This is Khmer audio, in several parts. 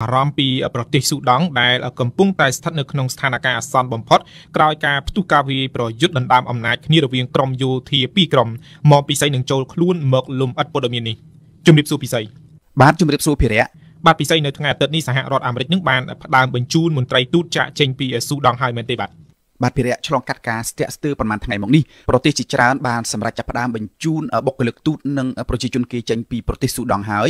អារម្មណ៍ពីប្រទេសស៊ូដង់ដែលកំពុងតែស្ថិតនៅក្នុងស្ថានភាពអាសន្នបំផុតក្រោយការផ្ទុះការវាយប្រយុទ្ធដណ្ដើមអំណាចគ្នារវាងក្រុមយោធាពីរក្រុមមកពិសីនឹងចូលខ្លួន មកលំអិតព័ត៌មាននេះជំរាបសួរពិសីបាទជំរាបសួរភិរៈបាទពិសីនៅថ្ងៃអាទិត្យនេះសហរដ្ឋអាមេរិកនឹងបានផ្ដើមបញ្ជូនមន្ត្រីទូតចាក់ចេញពីស៊ូដង់ហើយមែនទេបាទបាទភារៈឆ្លងកាត់ការស្ទាក់ស្ទើរប្រមាណថ្ងៃមកនេះប្រទេសជាច្រើនបានសម្រេចចាប់ផ្ដើមបញ្ជូនបុគ្គលិកទូតនិងប្រជាជនគេចេញពីប្រទេសស៊ូដង់ហើយ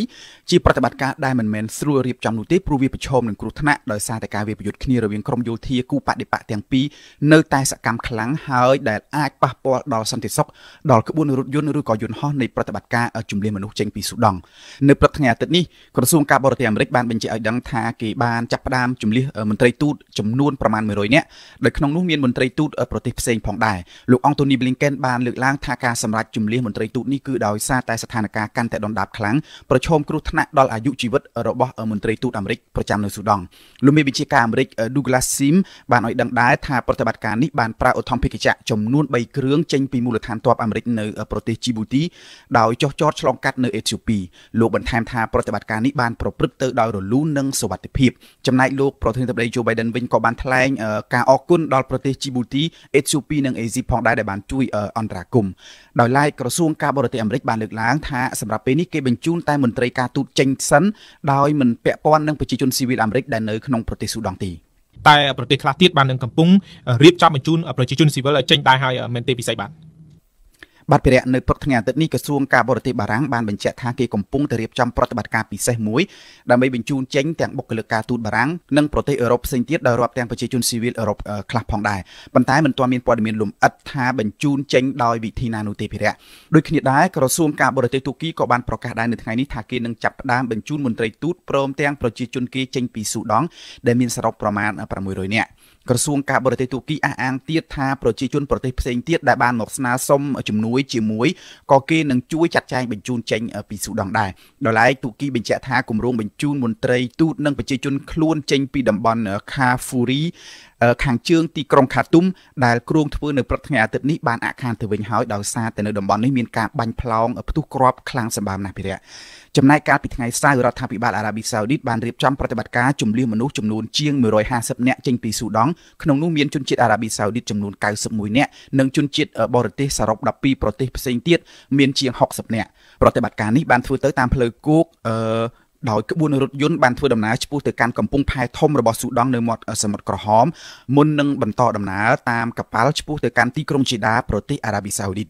ជាប្រតិបត្តិការដែលមិនមែនស្រួលរៀបចំនោះទេព្រោះវាប្រឈមនឹងគ្រោះថ្នាក់ដោយសារតែការវាប្រយុទ្ធគ្នារវាងក្រុមយោធាគូបដិបកទាំងពីរនៅតែសកម្មខ្លាំងហើយដែលអាចប៉ះពាល់ដល់សន្តិសុខដល់ក្បួនរថយន្តឬក៏យន្តហោះនៃប្រតិបត្តិការជំនះមនុស្សចេញពីស៊ូដង់នៅព្រឹកថ្ងៃអាទិត្យនេះក្រសួងការបរទេសអាមេរិកបានបញ្ជាក់ឲ្យដឹងថាគេបានចាប់ផ្ដើមជំនះមន្ត្រីទូតចំនួនប្រមាណ100នាក់ដោយក្នុងនោះមានមានមន្ត្រីទូតប្រទេសផ្សេងផងដែរលោកអង់តូនី Blinken បានលើកឡើងថាការសម្រេចជំលៀសមន្ត្រីទូតនេះគឺដោយសារតែស្ថានភាពកាន់តែដុនដាបខ្លាំងប្រឈមគ្រោះថ្នាក់ដល់អាយុជីវិតរបស់មន្ត្រីទូតអាមេរិកប្រចាំនៅស៊ូដង់លោកមេវិជាការអាមេរិក Douglas Sim បានឲ្យដឹងដែរថាប្រតិបត្តិការនេះបានប្រើឧទ្ធម្ភិកចក្រចំនួន3គ្រឿងចេញពីមូលដ្ឋានទ័ពអាមេរិកនៅប្រទេសជីបូទីដោយចោះចតឆ្លងកាត់នៅអេធីអូពីលោកបន្ថែមថាប្រតិបត្តិការនេះបានប្រព្រឹត្តទៅដោយរលូននិងសុវត្ថិភាព ចំណែកលោកប្រធានាធិបតី Joe Biden វិញក៏បានថ្លែងការអរគុណដល់ប្រទេសទេសជីបូទីអេធីអូពីនិងអេស៊ីផងដែរដែលបានជួយ អន្តរាគមន៍ដោយឡែកក្រសួងការបរទេសអាមេរិកបានលើកឡើងថាសម្រាប់ពេលនេះគេបញ្ជូនតែមន្ត្រីការទូតចេញសិនដោយមិនពាក់ព័ន្ធនឹងប្រជាជនស៊ីវិលអាមេរិកដែលនៅក្នុងប្រទេសស៊ូដង់ទេតែប្រទេសខ្លះទៀតបាននឹងកំពុងរៀបចំបញ្ជូនប្រជាជនស៊ីវិលចេញដែរហើយមែនទេពិសេសបាទបាត់ភិរៈនៅព្រឹកថ្ងៃអាទិត្យនេះក្រសួងការបរទេសបារាំងបានបញ្ជាក់ថាគេកំពុងតែរៀបចំប្រតិបត្តិការពិសេសមួយដើម្បីបញ្ជូនចេញទាំងបុគ្គលិកការទូតបារាំងនិងប្រទេសអឺរ៉ុបផ្សេងទៀតដោយរាប់ទាំងប្រជាជនស៊ីវិលអឺរ៉ុបខ្លះផងដែរប៉ុន្តែមិនទាន់មានព័ត៌មានលម្អិតថាបញ្ជូនចេញដោយវិធីណានោះទេភិរៈដូចគ្នាដែរក្រសួងការបរទេសទូគីក៏បានប្រកាសដែរនៅថ្ងៃនេះថាគេនឹងចាប់ផ្ដើមបញ្ជូនមន្ត្រីទូតព្រមទាំងប្រជាជនគេចេញពីស៊ូដង់ដែលមានសរុបប្រមាណ600នាក់ក្រសួងការបរទេសទូគីអះអាងទៀតថាប្រជាជនប្រទេសផ្សេងទៀតដែលបានមកស្នើសុំជំនួយជាមួយក៏គេនឹងជួយចាត់ចែងបញ្ជូនចេញពីស៊ូដង់ដែរដោយឡែកទូគីបញ្ជាក់ថាគម្រោងបញ្ជូនមន្ត្រីទូតនិងប្រជាជនខ្លួនចេញពីតំបន់ខាហ្វូរី ខាងជើងទីក្រុងខាតុមដែលគ្រោងធ្វើនៅព្រឹកថ្ងៃអាទិត្យនេះបានអាក់ខានទៅវិញហើយដោយសារតែនៅតំបន់នេះមានការបាញ់ផ្លោងផ្ទុះគ្រាប់ខ្លាំងសម្បើមណាស់ពីរៈចំណែកកាលពីថ្ងៃសៅរ៍រដ្ឋាភិបាលអារ៉ាប៊ីសាអូឌីតបានរៀបចំប្រតិបត្តិការជំនះមនុស្សចំនួនជាង150នាក់ចេញពីស៊ូដង់ក្នុងនោះមានជនជាតិអារ៉ាប៊ីសាអូឌីតចំនួន91នាក់និងជនជាតិបរទេសសរុប12ប្រទេសផ្សេងទៀតមានជាង60នាក់ប្រតិបត្តិការនេះបានធ្វើទៅតាមផ្លូវគោកអឺដោយក្បួនរថយន្តបានធ្វើដំណើរឆ្ពោះទៅកាន់កំពង់ផែធំរបស់ស៊ូដង់នៅមាត់សមុទ្រក្រហមមុននឹងបន្តដំណើរតាមកប៉ាល់ឆ្ពោះទៅកាន់ទីក្រុងជីដាប្រទេសអារ៉ាប៊ីសាអូឌីត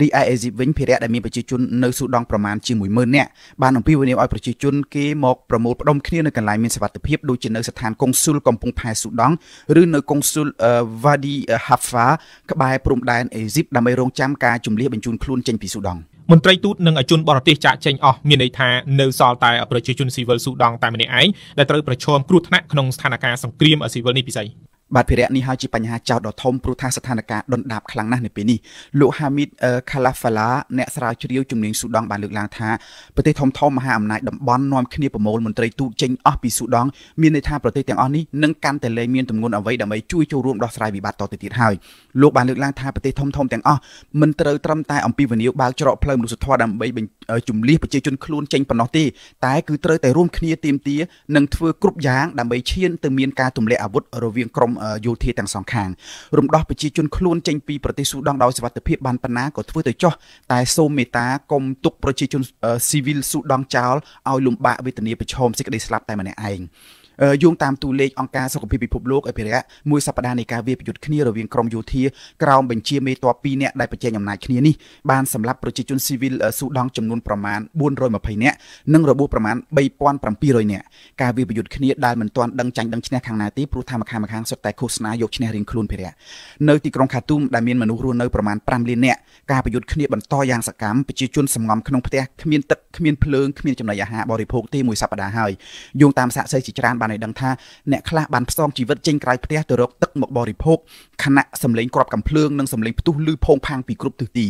រីឯអេស៊ីបវិញភារៈដែលមានប្រជាជននៅស៊ូដង់ប្រមាណជាង10000នាក់បានអំពាវនាវឲ្យប្រជាជនគេមកប្រមូលផ្ដុំគ្នានៅកន្លែងមានសុវត្ថិភាពដូចជានៅស្ថានកុងស៊ុលកំពង់ផែស៊ូដង់ឬនៅកុងស៊ុលវ៉ាឌីហាហ្វាក្បែរព្រំដែនអេស៊ីបដើម្បីរងចាំការជំលះបញ្ជូនខ្លួនចេញពីស៊ូដង់។មន្ត្រីទូតនិងអជនបរទេសចាក់ចែងអស់មានន័យថានៅសល់តែប្រជាជនស៊ីវិលស៊ូដង់តែម្នាក់ឯងដែលត្រូវប្រឈមគ្រោះថ្នាក់ក្នុងស្ថានភាពសង្គ្រាមអស៊ីវិលនេះពិសី។បាទភារៈនេះហើយជាបញ្ហាចោទដ៏ធំព្រោះថាស្ថានភាពដុនដាបខ្លាំងណាស់នៅពេលនេះលោកហាមីតខាឡាហ្វាឡាអ្នកស្រាវជ្រាវជំនាញស៊ូដង់បានលើកឡើងថាប្រទេសធំធំមហាអំណាចតំបន់នាំគ្នាប្រមូលមន្ត្រីទូតចេញអស់ពីស៊ូដង់មានន័យថាប្រទេសទាំងអស់នេះនឹងកាន់តែលែងមានទម្ងន់អ្វីដើម្បីជួយចូលរួមដោះស្រាយវិបត្តិតទៅទៀតហើយលោកបានលើកឡើងថាប្រទេសធំធំទាំងអស់មិនត្រូវត្រឹមតែអំពីវនីយបើកច្រកផ្លូវមនុស្សធម៌ដើម្បីជំលះប្រជាជនខ្លួនចេញប៉ុណ្ណោះទេតែគឺត្រូវតែរួមគ្នាទៀមទានិងធ្វើគ្រប់យ៉ាងដើម្បីឈានទៅមានការទម្លាក់អាវុធរវាងក្រុមយោធាទាំងសងខាងរំដោះប្រជាជនខ្លួនចេញពីប្រទេសស៊ូដង់ដោយសវត្ថិភាពបានប៉ុណ្ណាក៏ធ្វើទៅចោះតែសូមមេត្តាកុំទុកប្រជាជនស៊ីវិលស៊ូដង់ចោលឲ្យលំបាកវេទនាប្រឈមសេចក្តីស្លាប់តែម្នាក់ឯងយោងតាមតួលេខអង្គការសុខភាពពិភពលោកអភិរក្សមួយសប្តាហ៍នៃការវាយប្រយុទ្ធគ្នារវាងក្រុមយោធាក្រោមបញ្ជាមេតប2នាក់ដែលប្រជែងអំណាចគ្នានេះបានសម្លាប់ប្រជាជនស៊ីវិលស៊ូដង់ចំនួនប្រមាណ420នាក់និងរបួសប្រមាណ3700នាក់ការវាយប្រយុទ្ធគ្នាដែលមិនទាន់ដឹងចាញ់ដឹងឈ្នះខាងណាទេព្រោះថាម្ខាងម្ខាងសុទ្ធតែឃោសនាយកឈ្នះរៀងខ្លួនភារៈនៅទីក្រុងខាទូមដែលមានមនុស្សរស់នៅប្រមាណ5លាននាក់ការប្រយុទ្ធគ្នាបន្តយ៉ាងសកម្មប្រជាជនសម្ងំក្នុងផ្ទះគ្មានទឹកគ្មានភ្លើងគ្មានចំណីអាហារបរិភោគទេមួយសប្តាហ៍ហើយយោងតាមសាកសីជាច្រើនបានបានឲ្យដឹងថាអ្នកខ្លះបានផ្សងជីវិតចេញក្រៅផ្ទះទៅរកទឹកមកបរិភោគខណៈសម្លេងក្របកំភ្លើងនិងសម្លេងផ្ទុះឮផោងផាងពីគ្រប់ទិសទី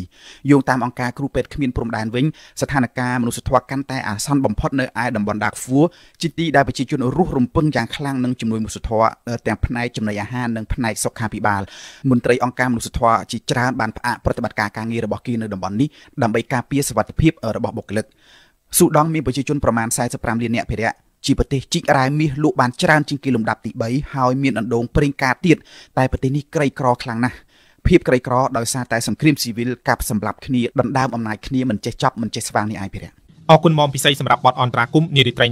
យោងតាមអង្គការគ្រូពេទ្យគ្មានព្រំដែនវិញស្ថានភាពមនុស្សធម៌កាន់តែអាសន្នបំផុតនៅឯតំបន់ដាហ្វួជាទីដែលប្រជាជនរស់រំពឹងយ៉ាងខ្លាំងនឹងជំនួយមនុស្សធម៌ទាំងផ្នែកចំណីអាហារនិងផ្នែកសុខាភិបាលមន្ត្រីអង្គការមនុស្សធម៌ជាច្រើនបានផ្អាកប្រតិបត្តិការការងាររបស់គេនៅតំបន់នេះដើម្បីការពារសុវត្ថិភាពរបស់បុគ្គលិកស៊ូដង់មានប្រជាជនប្រមាណ45លាននាក់ភារៈជាប្រទេសជីករ៉ែមាសលក់បានច្រើនជាងគេលំដាប់ទី3ហើយមានអណ្ដូងប្រេងកាទៀតតែប្រទេសនេះក្រីក្រ ខ្លាំងណាស់ភាពក្រីក្រដោយសារតែសង្គ្រាមស៊ីវិលកាប់សម្លាប់គ្នាដណ្ដើមអំណាចគ្នាមិនចេះចប់មិនចេះស្វាងនេះឯងភិរៈអរគុណមកពិសីសម្រាប់បទអន្តរាគមន៍នារីត្រី